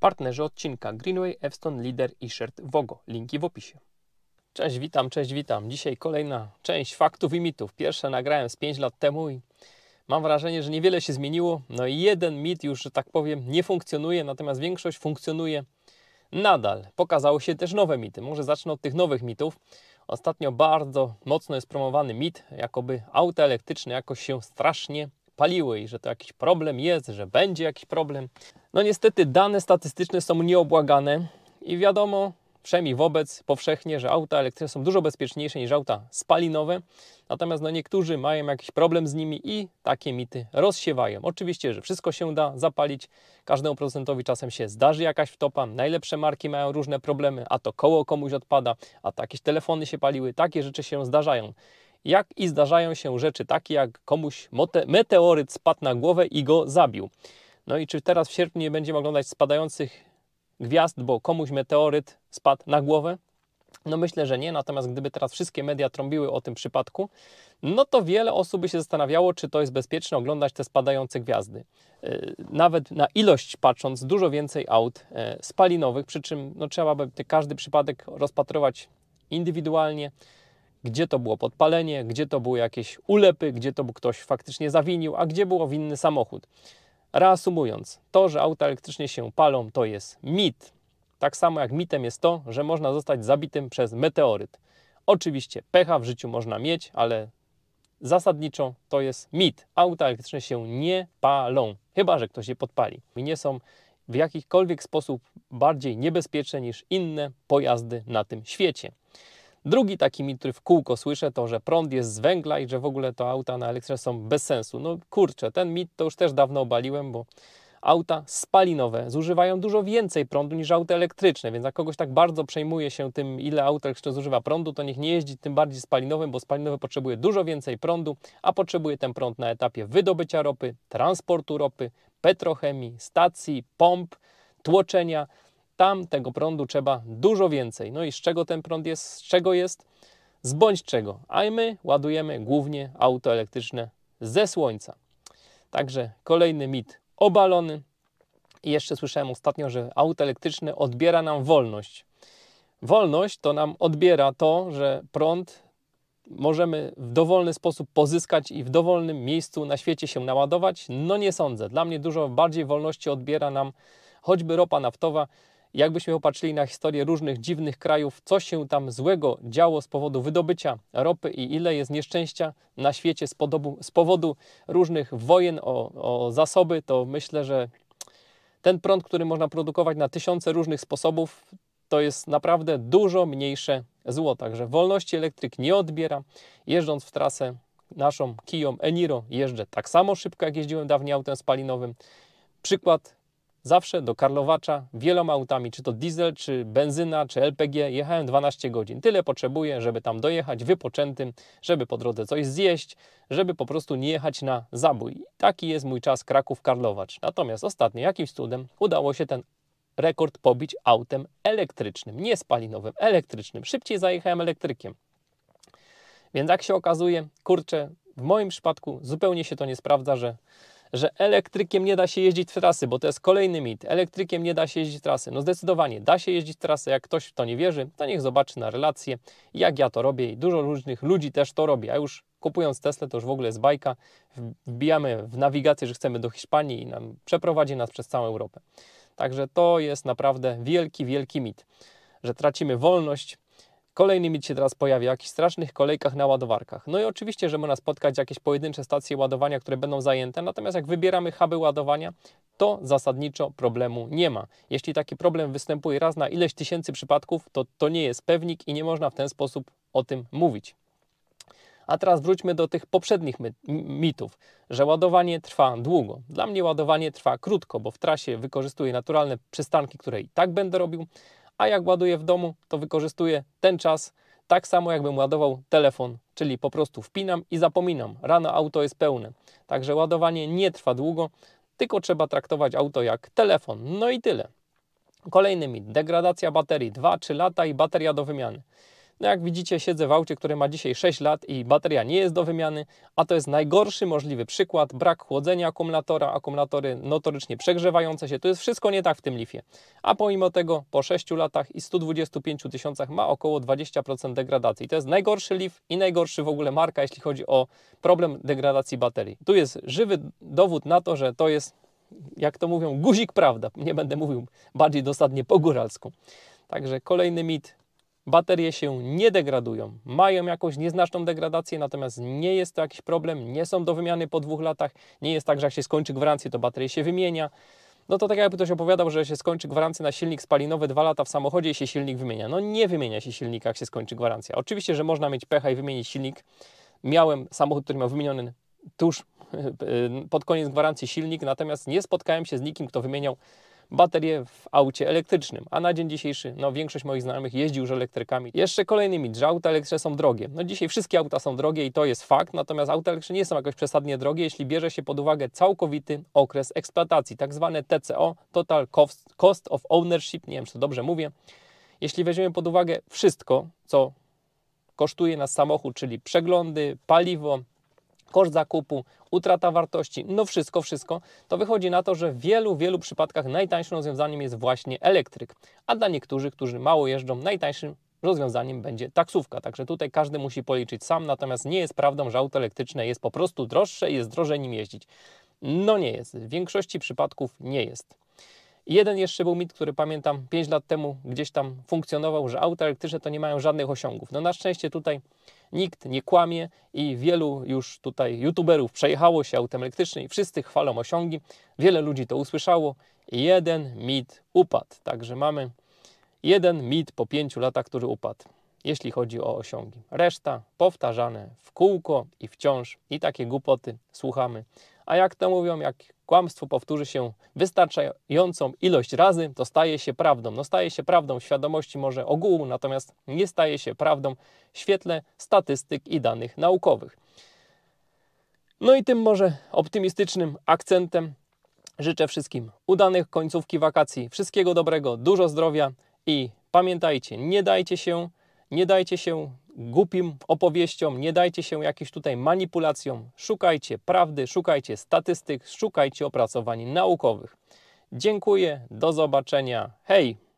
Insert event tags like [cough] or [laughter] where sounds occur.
Partnerzy odcinka Greenway, Evston, Leader i Shirt Wogo. Linki w opisie. Cześć, witam, cześć, witam. Dzisiaj kolejna część faktów i mitów. Pierwsze nagrałem z 5 lat temu i mam wrażenie, że niewiele się zmieniło. No i jeden mit już, że tak powiem, nie funkcjonuje, natomiast większość funkcjonuje nadal. Pokazały się też nowe mity. Może zacznę od tych nowych mitów. Ostatnio bardzo mocno jest promowany mit, jakoby auta elektryczne jakoś się strasznie paliły i że to jakiś problem jest, że będzie jakiś problem. No niestety dane statystyczne są nieobłagane i wiadomo, przynajmniej wobec powszechnie, że auta elektryczne są dużo bezpieczniejsze niż auta spalinowe, natomiast no niektórzy mają jakiś problem z nimi i takie mity rozsiewają. Oczywiście, że wszystko się da zapalić, każdemu procentowi czasem się zdarzy jakaś wtopa, najlepsze marki mają różne problemy, a to koło komuś odpada, a to jakieś telefony się paliły, takie rzeczy się zdarzają. Jak i zdarzają się rzeczy takie, jak komuś meteoryt spadł na głowę i go zabił. No i czy teraz w sierpniu nie będziemy oglądać spadających gwiazd, bo komuś meteoryt spadł na głowę? No myślę, że nie, natomiast gdyby teraz wszystkie media trąbiły o tym przypadku, no to wiele osób by się zastanawiało, czy to jest bezpieczne oglądać te spadające gwiazdy. E, nawet na ilość patrząc, dużo więcej aut e, spalinowych, przy czym no, trzeba by każdy przypadek rozpatrywać indywidualnie, gdzie to było podpalenie, gdzie to były jakieś ulepy, gdzie to ktoś faktycznie zawinił, a gdzie było winny samochód. Reasumując, to, że auta elektrycznie się palą, to jest mit. Tak samo jak mitem jest to, że można zostać zabitym przez meteoryt. Oczywiście pecha w życiu można mieć, ale zasadniczo to jest mit. Auta elektryczne się nie palą, chyba że ktoś je podpali. I nie są w jakikolwiek sposób bardziej niebezpieczne niż inne pojazdy na tym świecie. Drugi taki mit, który w kółko słyszę, to, że prąd jest z węgla i że w ogóle to auta na elektryczne są bez sensu. No kurczę, ten mit to już też dawno obaliłem, bo auta spalinowe zużywają dużo więcej prądu niż auta elektryczne, więc jak kogoś tak bardzo przejmuje się tym, ile auto elektryczne zużywa prądu, to niech nie jeździ tym bardziej spalinowym, bo spalinowe potrzebuje dużo więcej prądu, a potrzebuje ten prąd na etapie wydobycia ropy, transportu ropy, petrochemii, stacji, pomp, tłoczenia, tam tego prądu trzeba dużo więcej. No i z czego ten prąd jest? Z czego jest? Z bądź czego. A my ładujemy głównie auto elektryczne ze słońca. Także kolejny mit obalony. I jeszcze słyszałem ostatnio, że auto elektryczne odbiera nam wolność. Wolność to nam odbiera to, że prąd możemy w dowolny sposób pozyskać i w dowolnym miejscu na świecie się naładować? No nie sądzę. Dla mnie dużo bardziej wolności odbiera nam choćby ropa naftowa, Jakbyśmy popatrzyli na historię różnych dziwnych krajów, co się tam złego działo z powodu wydobycia ropy i ile jest nieszczęścia na świecie z, podobu, z powodu różnych wojen o, o zasoby, to myślę, że ten prąd, który można produkować na tysiące różnych sposobów, to jest naprawdę dużo mniejsze zło. Także wolności elektryk nie odbiera. Jeżdżąc w trasę naszą Kiją Eniro jeżdżę tak samo szybko, jak jeździłem dawniej autem spalinowym. Przykład Zawsze do Karlowacza wieloma autami, czy to diesel, czy benzyna, czy LPG, jechałem 12 godzin. Tyle potrzebuję, żeby tam dojechać wypoczętym, żeby po drodze coś zjeść, żeby po prostu nie jechać na zabój. taki jest mój czas Kraków-Karlowacz. Natomiast ostatnio jakimś cudem udało się ten rekord pobić autem elektrycznym, nie spalinowym, elektrycznym. Szybciej zajechałem elektrykiem. Więc jak się okazuje, kurczę, w moim przypadku zupełnie się to nie sprawdza, że że elektrykiem nie da się jeździć trasy, bo to jest kolejny mit. Elektrykiem nie da się jeździć trasy. No zdecydowanie da się jeździć trasy. Jak ktoś w to nie wierzy, to niech zobaczy na relacje, jak ja to robię i dużo różnych ludzi też to robi. A już kupując Tesla, to już w ogóle jest bajka. Wbijamy w nawigację, że chcemy do Hiszpanii i nam przeprowadzi nas przez całą Europę. Także to jest naprawdę wielki, wielki mit, że tracimy wolność Kolejny mit się teraz pojawia, o jakichś strasznych kolejkach na ładowarkach. No i oczywiście, że można spotkać jakieś pojedyncze stacje ładowania, które będą zajęte, natomiast jak wybieramy huby ładowania, to zasadniczo problemu nie ma. Jeśli taki problem występuje raz na ileś tysięcy przypadków, to to nie jest pewnik i nie można w ten sposób o tym mówić. A teraz wróćmy do tych poprzednich mitów, że ładowanie trwa długo. Dla mnie ładowanie trwa krótko, bo w trasie wykorzystuję naturalne przystanki, które i tak będę robił, a jak ładuję w domu, to wykorzystuję ten czas tak samo, jakbym ładował telefon, czyli po prostu wpinam i zapominam. Rano auto jest pełne, także ładowanie nie trwa długo, tylko trzeba traktować auto jak telefon. No i tyle. Kolejny mit, degradacja baterii, 2-3 lata i bateria do wymiany. No jak widzicie, siedzę w aucie, który ma dzisiaj 6 lat i bateria nie jest do wymiany, a to jest najgorszy możliwy przykład. Brak chłodzenia akumulatora, akumulatory notorycznie przegrzewające się. To jest wszystko nie tak w tym lifie. A pomimo tego po 6 latach i 125 tysiącach ma około 20% degradacji. To jest najgorszy lif i najgorszy w ogóle marka, jeśli chodzi o problem degradacji baterii. Tu jest żywy dowód na to, że to jest, jak to mówią, guzik prawda. Nie będę mówił bardziej dosadnie po góralsku. Także kolejny mit, Baterie się nie degradują, mają jakąś nieznaczną degradację, natomiast nie jest to jakiś problem, nie są do wymiany po dwóch latach, nie jest tak, że jak się skończy gwarancję, to baterie się wymienia. No to tak jakby ktoś opowiadał, że się skończy gwarancja na silnik spalinowy, dwa lata w samochodzie i się silnik wymienia. No nie wymienia się silnika, jak się skończy gwarancja. Oczywiście, że można mieć pecha i wymienić silnik. Miałem samochód, który miał wymieniony tuż [laughs] pod koniec gwarancji silnik, natomiast nie spotkałem się z nikim, kto wymieniał baterie w aucie elektrycznym, a na dzień dzisiejszy no, większość moich znajomych jeździ już elektrykami. Jeszcze kolejnymi, że auta elektryczne są drogie. No dzisiaj wszystkie auta są drogie i to jest fakt, natomiast auta elektryczne nie są jakoś przesadnie drogie, jeśli bierze się pod uwagę całkowity okres eksploatacji, tak zwane TCO, Total Cost, Cost of Ownership, nie wiem czy to dobrze mówię. Jeśli weźmiemy pod uwagę wszystko, co kosztuje nas samochód, czyli przeglądy, paliwo, koszt zakupu, utrata wartości, no wszystko, wszystko, to wychodzi na to, że w wielu, wielu przypadkach najtańszym rozwiązaniem jest właśnie elektryk, a dla niektórych, którzy mało jeżdżą, najtańszym rozwiązaniem będzie taksówka. Także tutaj każdy musi policzyć sam, natomiast nie jest prawdą, że auto elektryczne jest po prostu droższe i jest drożej nim jeździć. No nie jest, w większości przypadków nie jest. Jeden jeszcze był mit, który pamiętam 5 lat temu gdzieś tam funkcjonował, że auta elektryczne to nie mają żadnych osiągów. No na szczęście tutaj nikt nie kłamie i wielu już tutaj youtuberów przejechało się autem elektrycznym i wszyscy chwalą osiągi. Wiele ludzi to usłyszało. Jeden mit upadł, także mamy jeden mit po 5 latach, który upadł jeśli chodzi o osiągi. Reszta powtarzane w kółko i wciąż i takie głupoty słuchamy a jak to mówią, jak kłamstwo powtórzy się wystarczającą ilość razy, to staje się prawdą. No staje się prawdą świadomości może ogółu, natomiast nie staje się prawdą w świetle statystyk i danych naukowych. No i tym może optymistycznym akcentem życzę wszystkim udanych końcówki wakacji, wszystkiego dobrego, dużo zdrowia i pamiętajcie, nie dajcie się, nie dajcie się głupim opowieściom, nie dajcie się jakimś tutaj manipulacjom, szukajcie prawdy, szukajcie statystyk, szukajcie opracowań naukowych. Dziękuję, do zobaczenia, hej!